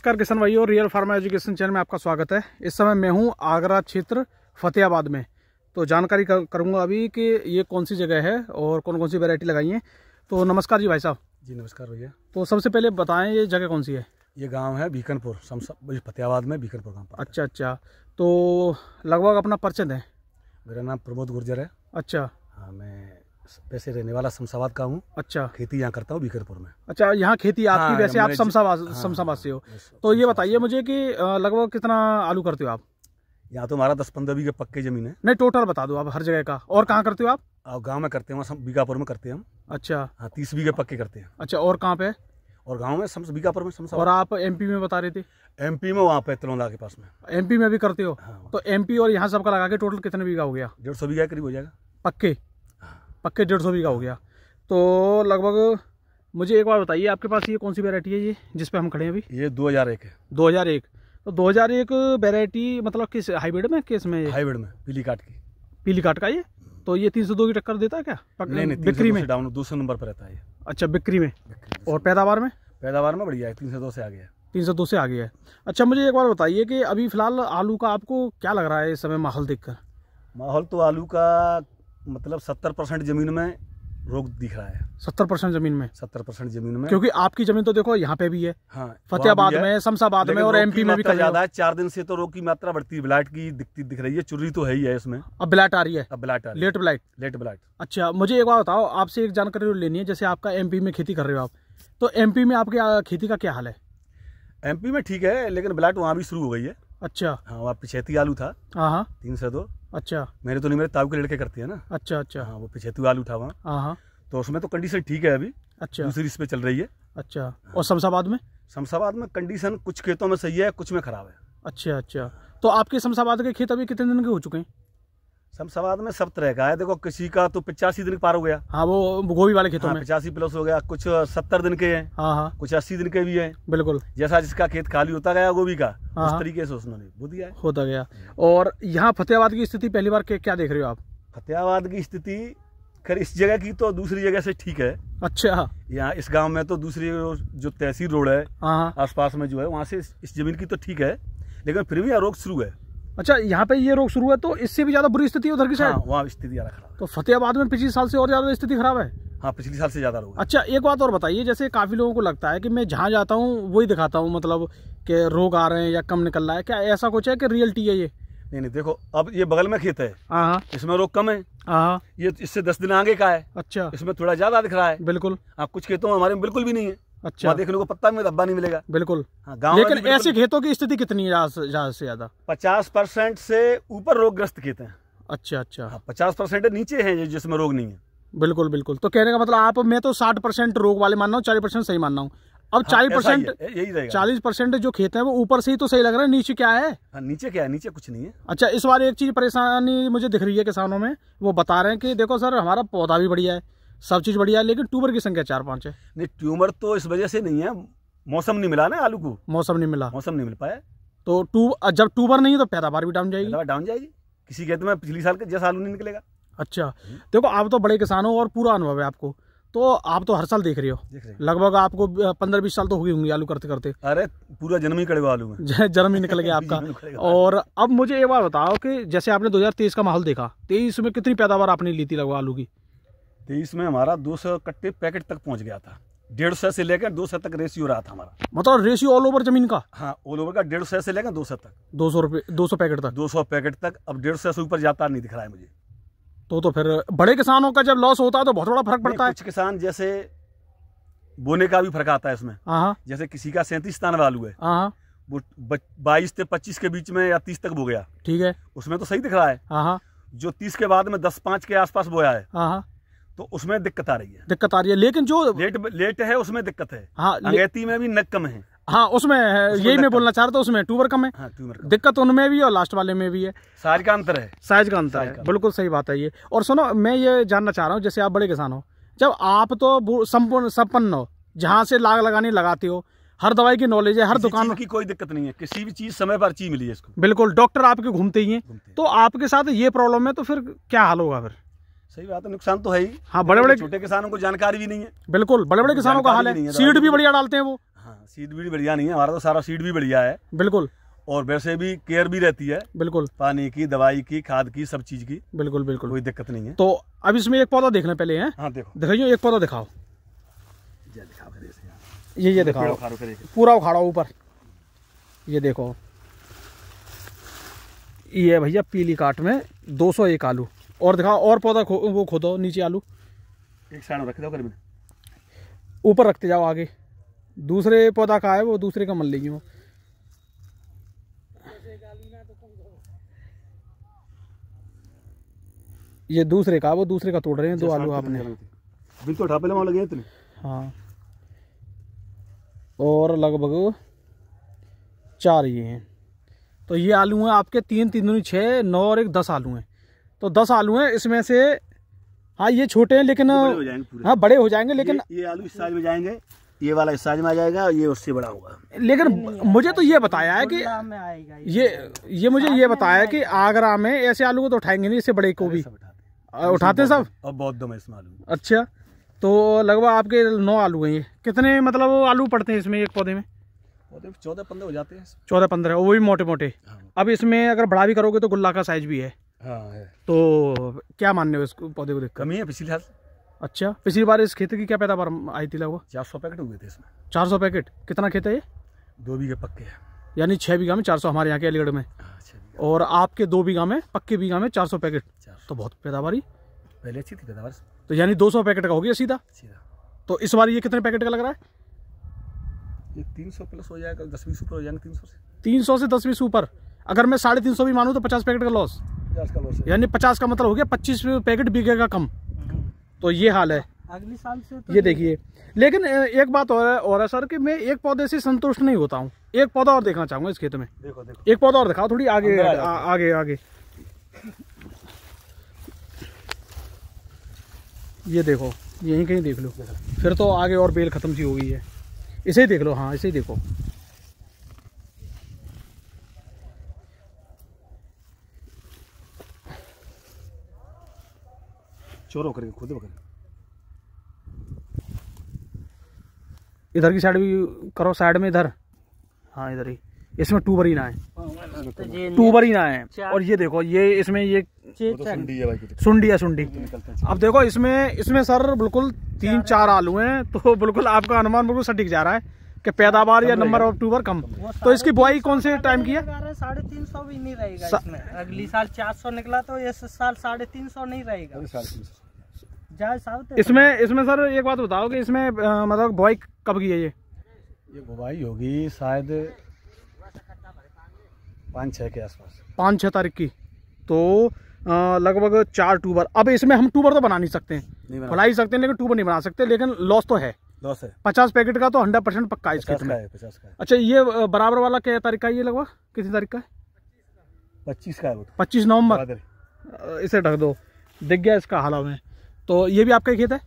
नमस्कार किसान भाई और रियल फार्मा एजुकेशन चैनल में आपका स्वागत है इस समय मैं हूँ आगरा क्षेत्र फतेहाबाद में तो जानकारी कर, करूँगा अभी कि ये कौन सी जगह है और कौन कौन सी वैरायटी लगाई है तो नमस्कार जी भाई साहब जी नमस्कार भैया तो सबसे पहले बताएं ये जगह कौन सी है ये गाँव है बीकनपुर फतेहाबाद में बीकनपुर गाँव अच्छा अच्छा तो लगभग अपना परचंद है मेरा नाम प्रमोद गुर्जर है अच्छा हाँ मैं वैसे रहने वाला शमशाबाद का हूँ अच्छा खेती यहाँ करता हूँ बीकरपुर में अच्छा यहाँ खेती आपकी हाँ, वैसे आप शमशाबाद हाँ, से हो हाँ, तो ये बताइए मुझे कि लगभग कितना आलू करते हो आप यहाँ तो हमारा दस पंद्रह बीघे पक्के जमीन है नहीं टोटल बता दो आप हर जगह का और कहाँ करते हो आप गाँव में करते हैं बीघापुर में करते हैं हम अच्छा हाँ तीस बीघे पक्के करते हैं अच्छा और कहाँ पे और गांव में बीकापुर में और आप एमपी में बता रहे थे एमपी में वहाँ पे तलौंदा के पास में एमपी में भी करते हो हाँ। तो एमपी और यहाँ सबका लगा के टोटल कितने बीघा हो गया डेढ़ सौ बीघा करीब हो जाएगा पक्के पक्के डेढ़ सौ भी का हो गया तो लगभग मुझे एक बार बताइए आपके पास ये कौन सी वेरायटी है ये जिसपे हम खड़े हैं अभी ये दो हज़ार एक है दो हज़ार एक तो दो हज़ार एक वेरायटी मतलब किस हाईब्रिड में किस में हाईब्रिड में पीली काट की पीली काट का ये तो ये तीन सौ दो की टक्कर देता है क्या नहीं नहीं बिक्री में डाउन दूसरे नंबर पर रहता है ये अच्छा बिक्री में और पैदावार में पैदावार में बढ़िया है तीन सौ दो से आ गया है तीन सौ दो से आ गया है अच्छा मुझे एक बार बताइए कि अभी फ़िलहाल आलू का आपको क्या लग रहा है इस समय माहौल देखकर माहौल तो आलू का मतलब सत्तर परसेंट जमीन में रोग दिख रहा है सत्तर परसेंट जमीन में सत्तर परसेंट जमीन में क्योंकि आपकी जमीन तो देखो यहाँ पे भी है हाँ, तो फतेहाबाद में शमशाबाद में और एमपी में भी ज्यादा है चार दिन से तो रोग की मात्रा बढ़ती है ब्लाइट की दिखती दिख रही है चुरी तो है ही है इसमें अब ब्लाइट आ रही है अब blight late blight late blight अच्छा मुझे एक बात बताओ आपसे एक जानकारी लेनी है जैसे आपका एमपी में खेती कर रहे हो आप तो एमपी में आपके खेती का क्या हाल है एमपी में ठीक है लेकिन ब्लाइट वहाँ भी शुरू हो गई है अच्छा हाँ वहाँ पिछेती आलू था हाँ, हाँ तीन से दो अच्छा मेरे तो नहीं मेरे ताऊ के लड़के करते हैं ना अच्छा अच्छा हाँ वो तू आलू था वहाँ हाँ। तो उसमें तो कंडीशन ठीक है अभी अच्छा दूसरी इसमें चल रही है अच्छा हाँ। और शमशाबाद में शमशाबाद में कंडीशन कुछ खेतों में सही है कुछ में खराब है अच्छा अच्छा तो आपके शमशाबाद के खेत अभी कितने दिन के हो चुके हैं शमशाबाद में सब तरह का है देखो किसी का तो पिचासी दिन पार हो गया हाँ वो गोभी वाले खेतों हाँ, में पिचासी प्लस हो गया कुछ सत्तर दिन के हैं हाँ हाँ कुछ अस्सी दिन के भी हैं बिल्कुल जैसा जिसका खेत खाली होता गया गोभी का हाँ, उस हाँ। तरीके से उसने वो दिया है होता गया और यहाँ फतेहाबाद की स्थिति पहली बार क्या देख रहे हो आप फतेहाबाद की स्थिति खैर इस जगह की तो दूसरी जगह से ठीक है अच्छा यहाँ इस गाँव में तो दूसरी जो तहसील रोड है हाँ, हाँ। आस में जो है वहाँ से इस जमीन की तो ठीक है लेकिन फिर भी यहाँ रोग शुरू है अच्छा यहाँ पे ये रोग शुरू है तो इससे भी ज्यादा बुरी स्थिति उधर की साइड हाँ, वहाँ स्थिति ज्यादा खराब तो फतेहाबाद में पिछले साल से और ज्यादा स्थिति खराब है हाँ पिछले साल से ज्यादा रोग अच्छा एक बात और बताइए जैसे काफी लोगों को लगता है कि मैं जहाँ जाता हूँ वही दिखाता हूँ मतलब कि रोग आ रहे हैं या कम निकल रहा है क्या ऐसा कुछ है कि रियलिटी है ये नहीं नहीं देखो अब ये बगल में खेत है हाँ, हाँ। इसमें रोग कम है ये इससे दस दिन आगे का है अच्छा इसमें थोड़ा ज्यादा दिख रहा है बिल्कुल आप कुछ खेतों में हमारे में बिल्कुल भी नहीं है अच्छा देखने को पत्ता में डब्बा नहीं मिलेगा बिल्कुल हाँ, लेकिन ऐसे खेतों की स्थिति कितनी है ज्यादा से ज्यादा पचास परसेंट से ऊपर रोगग्रस्त खेत हैं अच्छा अच्छा हाँ, पचास परसेंट नीचे हैं जिसमें रोग नहीं है बिल्कुल बिल्कुल तो कहने का मतलब आप मैं तो साठ परसेंट रोग वाले मान रहा हूँ चालीस परसेंट सही मान रहा हूँ अब हाँ, चालीस परसेंट यही चालीस परसेंट जो खेत है वो ऊपर से ही तो सही लग रहा है नीचे क्या है हाँ, नीचे क्या है नीचे कुछ नहीं है अच्छा इस बार एक चीज परेशानी मुझे दिख रही है किसानों में वो बता रहे हैं कि देखो सर हमारा पौधा भी बढ़िया है सब चीज़ बढ़िया है लेकिन ट्यूबर की संख्या चार पाँच है नहीं ट्यूमर तो इस वजह से नहीं है मौसम नहीं मिला ना आलू को मौसम नहीं मिला मौसम नहीं मिल पाया तो टू जब ट्यूबर नहीं है तो पैदावार भी डाउन जाएगी डाउन जाएगी किसी के में पिछली साल के जैसा आलू नहीं निकलेगा अच्छा देखो आप तो बड़े किसान हो और पूरा अनुभव है आपको तो आप तो हर साल देख रहे हो लगभग आपको पंद्रह बीस साल तो हो गए होंगी आलू करते करते अरे पूरा जन्म ही हुआ आलू में जन्म ही निकल गया आपका और अब मुझे ये बात बताओ कि जैसे आपने 2023 का माहौल देखा तेईस में कितनी पैदावार आपने ली थी लगभग आलू की तो इसमें हमारा 200 कट्टे पैकेट तक पहुंच गया था डेढ़ सौ से लेकर दो सौ तक रेशियो रहा था हमारा मतलब रेशियो ऑल ओवर जमीन का हाँ ऑल ओवर का डेढ़ सौ से लेकर दो सौ तक दो सौ रुपये दो सौ पैकेट तक दो सौ पैकेट तक अब डेढ़ सौ से ऊपर जाता नहीं दिख रहा है मुझे तो तो फिर बड़े किसानों का जब लॉस होता है तो बहुत बड़ा फर्क पड़ता है कुछ किसान जैसे बोने का भी फर्क आता है इसमें हाँ, हाँ। जैसे किसी का सैंतीस तान वालू है हाँ, वो बाईस से पच्चीस के बीच में या तीस तक बो गया ठीक है उसमें तो सही दिख रहा है जो तीस के बाद में दस पांच के आसपास बोया है तो उसमें दिक्कत आ रही है दिक्कत आ रही है लेकिन जो लेट लेट है उसमें दिक्कत है हाँ अंगेती में भी नक कम है हाँ उसमें है यही मैं बोलना चाह रहा था उसमें ट्यूबर कम है हाँ, ट्यूबर कम दिक्कत उनमें भी और लास्ट वाले में भी है साइज का अंतर है साइज का अंतर है बिल्कुल सही बात है ये और सुनो मैं ये जानना चाह रहा हूँ जैसे आप बड़े किसान हो जब आप तो संपूर्ण संपन्न हो जहाँ से लाग लगाने लगाते हो हर दवाई की नॉलेज है हर दुकान की कोई दिक्कत नहीं है किसी भी चीज समय पर चीज मिली है इसको बिल्कुल डॉक्टर आपके घूमते ही हैं तो आपके साथ ये प्रॉब्लम है तो फिर क्या हाल होगा फिर सही बात है नुकसान तो है ही हाँ बड़े बड़े छोटे किसानों को जानकारी भी नहीं है बिल्कुल बड़े बड़े किसानों का हाल है सीड भी बढ़िया डालते हैं वो हाँ सीड भी बढ़िया नहीं है हमारा तो सारा सीड भी बढ़िया है बिल्कुल और वैसे भी केयर भी रहती है बिल्कुल पानी की दवाई की खाद की सब चीज की बिल्कुल बिल्कुल कोई दिक्कत नहीं है तो अब इसमें एक पौधा देखना पहले है हाँ, देखो दिखाइयो एक पौधा दिखाओ ये ये दिखाओ पूरा उखाड़ो ऊपर ये देखो ये भैया पीली काट में 201 आलू और दिखाओ और पौधा खो, वो खोदो नीचे आलू एक साइड रख दो गर्मी ऊपर रखते जाओ आगे दूसरे पौधा का है वो दूसरे का मन लेगी वो ये दूसरे का वो दूसरे का तोड़ रहे हैं दो आलू आपने बिल्कुल ढापे लगा लगे इतने हाँ और लगभग चार ये हैं तो ये आलू हैं आपके तीन तीन दूनी छः नौ और एक दस आलू हैं तो दस आलू हैं इसमें से हाँ ये छोटे हैं लेकिन बड़े हाँ बड़े हो जाएंगे लेकिन ये, ये आलू इस साइज में जाएंगे ये वाला इस साइज में आ जाएगा और ये उससे बड़ा होगा लेकिन मुझे तो ये बताया है कि ये ये मुझे ये बताया कि आगरा में ऐसे आलू को तो उठाएंगे नहीं इससे बड़े को भी उठाते सब और बहुत दम है इसमें आलू अच्छा तो लगभग आपके नौ आलू हैं ये कितने मतलब आलू पड़ते हैं इसमें एक पौधे में चौदह पंद्रह हो जाते हैं चौदह पंद्रह वो भी मोटे मोटे हाँ। अब इसमें अगर बड़ा भी करोगे तो गुल्ला का साइज भी है हाँ तो क्या मानने हो इस पौधे को देख कमी है पिछली साल अच्छा पिछली बार इस खेत की क्या पैदावार आई थी लगभग चार सौ पैकेट हुए थे इसमें चार सौ पैकेट कितना खेत है ये दो बीघे पक्के हैं यानी छः बीघा में चार सौ हमारे यहाँ के अलीगढ़ में हाँ, और आपके दो बीघा में पक्के बीघा में चार सौ पैकेट तो बहुत पैदावार पहले अच्छी थी पैदावार तो यानी दो सौ पैकेट का हो गया सीधा सीधा तो इस बार ये कितने पैकेट का लग रहा है ये तीन सौ प्लस हो जाएगा दस बीस ऊपर हो जाएंगे तीन सौ से तीन सौ से दस बीस ऊपर अगर मैं साढ़े तीन सौ भी मानूँ तो पचास पैकेट का लॉस यानी पचास का मतलब हो गया पच्चीस पैकेट बिकेगा कम तो ये हाल है अगले साल से तो ये देखिए लेकिन एक बात और है और है सर कि मैं एक पौधे से संतुष्ट नहीं होता हूँ एक पौधा और देखना चाहूंगा इस खेत में देखो देखो एक पौधा और दिखाओ थोड़ी आगे आ, आ, आगे आगे ये देखो यहीं कहीं देख लो फिर तो आगे और बेल खत्म सी हो गई है इसे ही देख लो हाँ इसे ही देखो चोर होकर के खुद पकड़े इधर की साइड भी करो साइड में इधर हाँ इधर ही इसमें टूबर ही ना है तो टूबर ही ना है और ये देखो ये इसमें ये तो सुंडी है सुंडी अब देखो इसमें इसमें सर बिल्कुल तीन चार आलू हैं तो बिल्कुल आपका अनुमान बिल्कुल सटीक जा रहा है कि पैदावार या नंबर ऑफ अक्टूबर कम तो इसकी बुआई कौन से टाइम की है साढ़े तीन सौ भी नहीं रहेगा सा... इसमें अगली साल चार सौ निकला तो इस साल साढ़े तीन सौ नहीं रहेगा तो- इसमें इसमें सर एक बात बताओ कि इसमें मतलब बुआई कब की है ये ये बुआई होगी शायद पाँच छः के आसपास पाँच छः तारीख की तो लगभग चार टूबर अब इसमें हम टूबर तो बना नहीं सकते हैं बना ही सकते हैं लेकिन टूबर नहीं बना सकते लेकिन लॉस तो है पचास पैकेट का तो हंड्रेड परसेंट पक्का है पचास का है। अच्छा ये बराबर वाला क्या तारीख का ये लगवा कितनी तारीख का है पच्चीस का है तो। पच्चीस नवम्बर इसे ढक दो दिख गया इसका हालात में तो ये भी आपका खेत है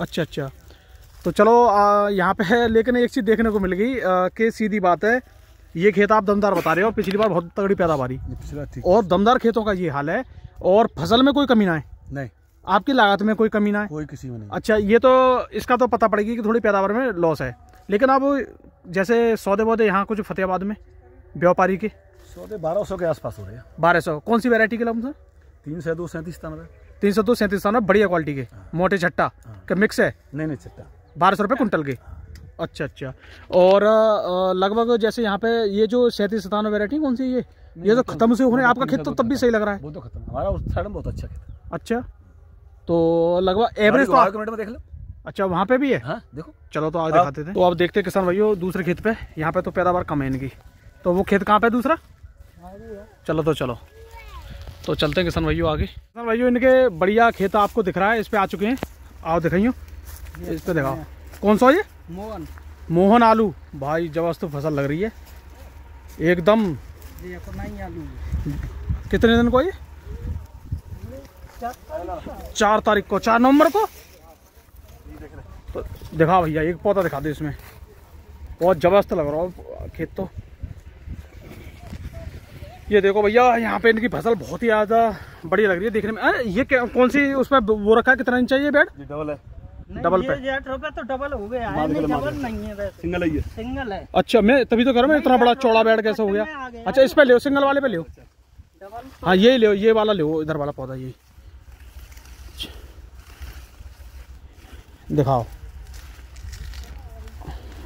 अच्छा अच्छा तो चलो यहाँ पे है लेकिन एक चीज़ देखने को मिल गई कि सीधी बात है ये खेत आप दमदार बता रहे हो पिछली बार बहुत तगड़ी पैदावारी और दमदार खेतों का ये हाल है और फसल में कोई कमी ना है नहीं आपकी लागत में कोई कमी ना है कोई किसी में नहीं अच्छा ये तो इसका तो पता पड़ेगी कि थोड़ी पैदावार में लॉस है लेकिन आप जैसे सौदे पौधे यहाँ कुछ फतेहाबाद में व्यापारी के सौदे बारह सौ के आसपास हो रहे हैं बारह सौ कौन सी वेरायटी के लाभ सर तीन सौ दो सैंतीस तानवे तीन सौ दो सैंतीस तानवे बढ़िया क्वालिटी के हाँ। मोटे छट्टा हाँ। का मिक्स है नहीं नहीं छट्टा बारह सौ रुपये कुंटल के हाँ। अच्छा अच्छा और लगभग जैसे यहाँ पे ये जो सैंतीस सतानवे वेरायटी कौन सी ये ये तो खत्म से हो रहे हैं तो आपका खेत तो तब भी सही लग रहा है वो तो खत्म हमारा उस साइड में बहुत अच्छा खेत अच्छा तो लगभग एवरेज तो आठ किलोमीटर में देख लो अच्छा वहाँ पे भी है हाँ, देखो चलो तो आगे दिखाते थे तो आप देखते किसान भाइयों दूसरे खेत पे यहाँ पे तो पैदावार कम है इनकी तो वो खेत कहाँ पे है दूसरा चलो तो चलो तो चलते हैं किसान भाइयों आगे किसान भाइयों इनके बढ़िया खेत आपको दिख रहा है इस पे आ चुके हैं आओ दिखाइयो इस पे दिखाओ कौन सा ये मोहन मोहन आलू भाई जबरदस्त फसल लग रही है एकदम कितने दिन को ये चार तारीख को चार नवंबर को तो दिखा भैया एक पौधा दिखा दे इसमें बहुत जबरदस्त लग रहा है खेत तो ये देखो भैया यहाँ पे इनकी फसल बहुत ही ज़्यादा बढ़िया लग रही है देखने में आ, ये कौन सी उसमें वो रखा है कितना इंच चाहिए बेड डबल है डबल पे तो डबल हो गया है नहीं डबल नहीं है सिंगल है सिंगल है अच्छा मैं तभी तो कह रहा हूँ इतना बड़ा चौड़ा बेड कैसा हो गया अच्छा इस पे ले सिंगल वाले पे ले अच्छा, हाँ तो ये ले ये वाला ले इधर वाला पौधा यही दिखाओ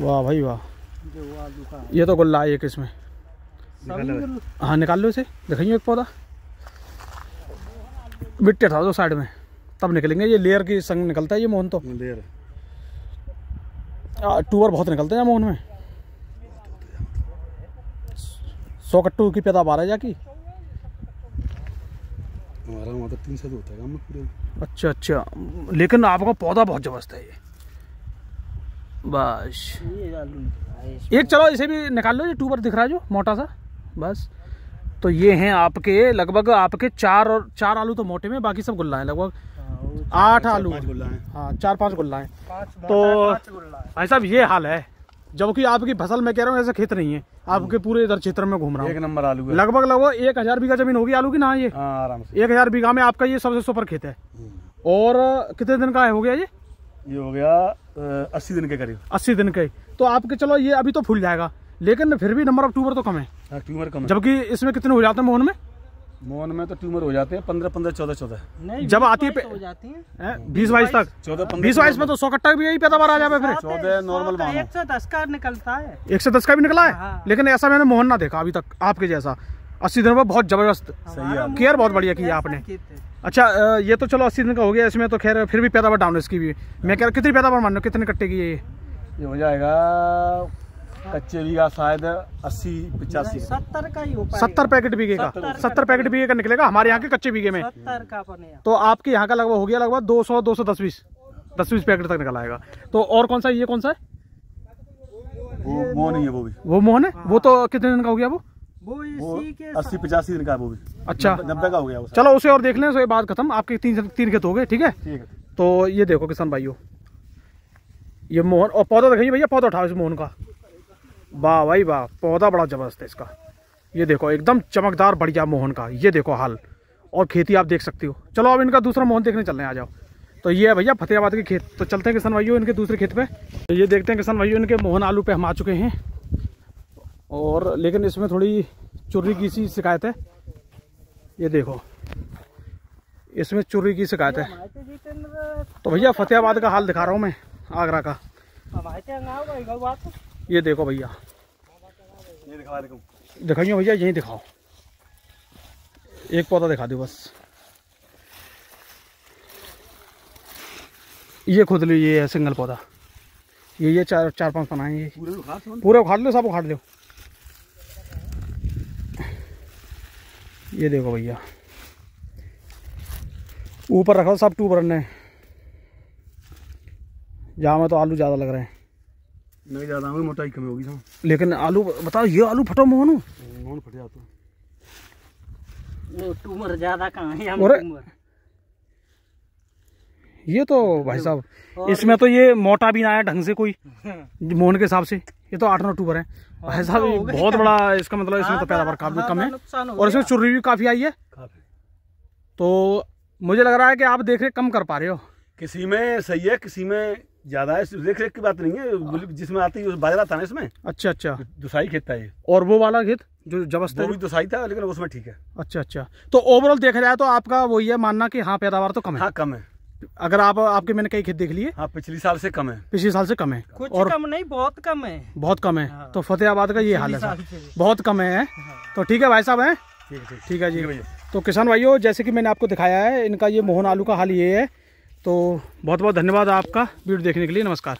वाह भाई वाह ये तो गुल्ला है एक इसमें हाँ निकाल लो इसे दिखाइए एक पौधा मिट्टी था दो तो साइड में तब निकलेंगे ये लेयर की संग निकलता है ये मोहन तो लेयर टूअर बहुत निकलते हैं मोहन में सौ कट्टू की पैदावार है जाकी हमारा वहाँ तो तीन होता है पूरे अच्छा अच्छा लेकिन आपका पौधा बहुत जबरदस्त है ये बस एक चलो इसे भी निकाल लो ये ट्यूबर दिख रहा है जो मोटा सा बस तो ये हैं आपके लगभग आपके चार और चार आलू तो मोटे में बाकी सब गुल्ला है लगभग हाँ, आठ आलू हाँ चार पांच गुल्ला है तो भाई साहब ये हाल है जबकि आपकी फसल में कह रहा हूँ ऐसे खेत नहीं है आपके पूरे इधर क्षेत्र में घूम रहा हूँ एक नंबर आलू लगभग लगभग एक हजार बीघा जमीन होगी आलू की ना ये हाँ, आराम से एक हजार बीघा में आपका ये सबसे सुपर खेत है और कितने दिन का हो गया ये ये हो गया अस्सी दिन के करीब अस्सी दिन के तो आपके चलो ये अभी तो फूल जाएगा लेकिन फिर भी नंबर अक्टूबर तो कम है अक्टूबर कम जबकि इसमें कितने हो जाते हैं मोहन में मोहन में तो ट्यूमर हो जाते हैं पंद्रह पंद्रह चौदह चौदह जब आती तो है बीस बाईस तक चौदह बीस बाईस में तो सौ कट्टा भी यही पैदावार आ जाए फिर चौदह नॉर्मल एक सौ दस का निकलता है एक सौ दस का भी निकला है हाँ। लेकिन ऐसा मैंने मोहन ना देखा अभी तक आपके जैसा अस्सी दिनों में बहुत जबरदस्त सही है केयर बहुत बढ़िया की आपने अच्छा ये तो चलो अस्सी दिन का हो गया इसमें तो खैर फिर भी पैदावार डाउन इसकी भी मैं कह रहा हूँ कितनी पैदावार मान लो कितने कट्टे की ये हो जाएगा कच्चे बीघा शायद अस्सी पचासी सत्तर का ही सत्तर पैकेट बीघे का सत्तर पैकेट बीघे का निकलेगा हमारे यहाँ के कच्चे बीघे में सत्तर का तो आपके यहाँ का लगभग हो गया लगभग दो सौ दो सौ दस बीस दस बीस पैकेट तक निकल आएगा तो और कौन सा ये कौन सा है वो मोहन ही है वो भी वो मोहन है हाँ। वो तो कितने दिन का हो गया वो अस्सी पचासी दिन का वो भी अच्छा नब्बे का हो गया चलो उसे और देख लें तो बात खत्म आपके तीन तीन खेत हो गए ठीक है तो ये देखो किसान भाइयों ये मोहन और पौधा देखिए भैया पौधा उठाओ इस मोहन का वाह भाई वाह पौधा बड़ा ज़बरदस्त है इसका ये देखो एकदम चमकदार बढ़िया मोहन का ये देखो हाल और खेती आप देख सकती हो चलो अब इनका दूसरा मोहन देखने चल रहे हैं आ जाओ तो ये है भैया फतेहाबाद के खेत तो चलते हैं किसान भाइयों इनके दूसरे खेत पे तो ये देखते हैं किसान भाइयों इनके मोहन आलू पे हम आ चुके हैं और लेकिन इसमें थोड़ी चुर्री की सी शिकायत है ये देखो इसमें चुर्री की शिकायत है तो भैया फतेहाबाद का हाल दिखा रहा हूँ मैं आगरा का ये देखो भैया दिखाइयो भैया यही दिखाओ एक पौधा दिखा दो बस ये खुद लो ये है सिंगल पौधा ये ये चार चार पांच पना है ये पूरे उखाड़ लो सब उखाड़ लो ये देखो भैया ऊपर रखो सब टू बरने जहाँ में तो आलू ज़्यादा लग रहे हैं नहीं ज़्यादा होगी मोटाई कम होगी लेकिन आलू बताओ ये आलू फटो मोहन मोहन फटे आते ट्यूमर ज़्यादा कहाँ है ये तो भाई साहब इसमें तो ये मोटा भी ना आया ढंग से कोई मोहन के हिसाब से ये तो आठ नौ अक्टूबर है भाई साहब बहुत बड़ा इसका मतलब इसमें तो पैदावार काफी कम है और इसमें चुर्री भी काफी आई है तो मुझे लग रहा है कि आप देख रहे कम कर पा रहे हो किसी में सही है किसी में ज्यादा है देख रेख की बात नहीं है हाँ। जिसमें आती है बाजरा था ना इसमें अच्छा अच्छा दुसाई खेत था ये और वो वाला खेत जो जबस्त वो भी दुसाई था लेकिन उसमें ठीक है अच्छा अच्छा तो ओवरऑल देखा जाए तो आपका वो ये मानना की हाँ पैदावार तो कम है हाँ कम है अगर आप आपके मैंने कई खेत देख लिए हाँ पिछले साल से कम है पिछले साल से कम है कुछ और कम नहीं बहुत कम है बहुत कम है हाँ। तो फतेहाबाद का ये हाल है बहुत कम है हाँ। तो ठीक है भाई साहब है ठीक है जी तो किसान भाइयों जैसे कि मैंने आपको दिखाया है इनका ये मोहन आलू का हाल ये है तो बहुत बहुत धन्यवाद आपका वीडियो देखने के लिए नमस्कार